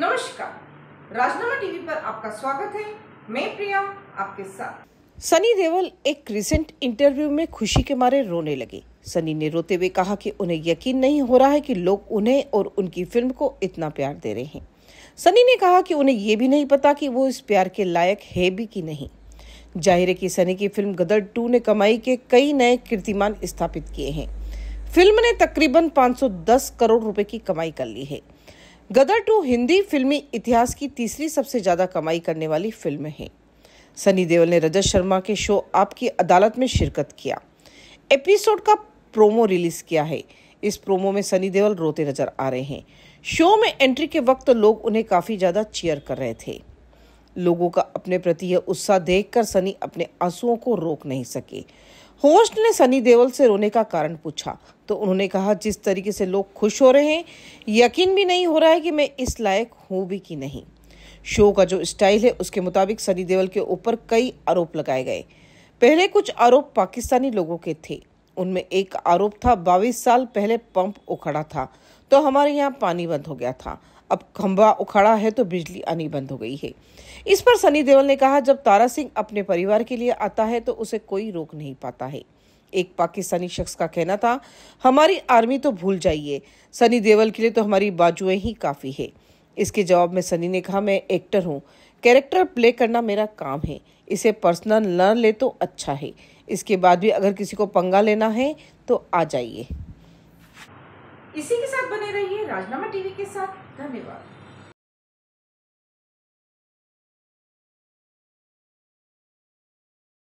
नमस्कार राजनामा टीवी पर आपका स्वागत है मैं प्रिया आपके साथ सनी देवल एक रिसेंट इंटरव्यू में खुशी के मारे रोने लगे सनी ने रोते हुए कहा कि उन्हें यकीन नहीं हो रहा है कि लोग उन्हें और उनकी फिल्म को इतना प्यार दे रहे हैं सनी ने कहा कि उन्हें ये भी नहीं पता कि वो इस प्यार के लायक है भी कि नहीं जाहिर है कि सनी की फिल्म गदर टू ने कमाई के कई नए कीर्तिमान स्थापित किए हैं फिल्म ने तकरीबन 510 करोड़ रुपए की कमाई कर ली है गदर टू हिंदी फिल्मी इतिहास की तीसरी सबसे ज़्यादा कमाई करने वाली फिल्म है सनी देओल ने रजत शर्मा के शो आपकी अदालत में शिरकत किया एपिसोड का प्रोमो रिलीज किया है इस प्रोमो में सनी देओल रोते नजर आ रहे हैं शो में एंट्री के वक्त लोग उन्हें काफ़ी ज़्यादा चीयर कर रहे थे लोगों का अपने प्रति यह उत्साह देखकर सनी अपने आंसुओं को रोक नहीं सके होस्ट ने सनी देओल से रोने का कारण पूछा तो उन्होंने कहा जिस तरीके से लोग खुश हो रहे हैं यकीन भी नहीं हो रहा है कि मैं इस लायक हूँ भी कि नहीं शो का जो स्टाइल है उसके मुताबिक सनी देओल के ऊपर कई आरोप लगाए गए पहले कुछ आरोप पाकिस्तानी लोगों के थे उनमें एक आरोप था बाईस साल पहले पंप उखड़ा था तो हमारे यहाँ पानी बंद हो गया था अब खंबा उखड़ा है तो बिजली आनी बंद हो गई है इस पर सनी देवल ने कहा जब तारा सिंह अपने परिवार के लिए आता है तो उसे कोई रोक नहीं पाता है एक पाकिस्तानी शख्स का कहना था हमारी आर्मी तो भूल जाइए सनी देवल के लिए तो हमारी बाजुए ही काफ़ी है इसके जवाब में सनी ने कहा मैं एक्टर हूँ कैरेक्टर प्ले करना मेरा काम है इसे पर्सनल लर्न ले तो अच्छा है इसके बाद भी अगर किसी को पंगा लेना है तो आ जाइए इसी के साथ बने रहिए राजनामा टीवी के साथ धन्यवाद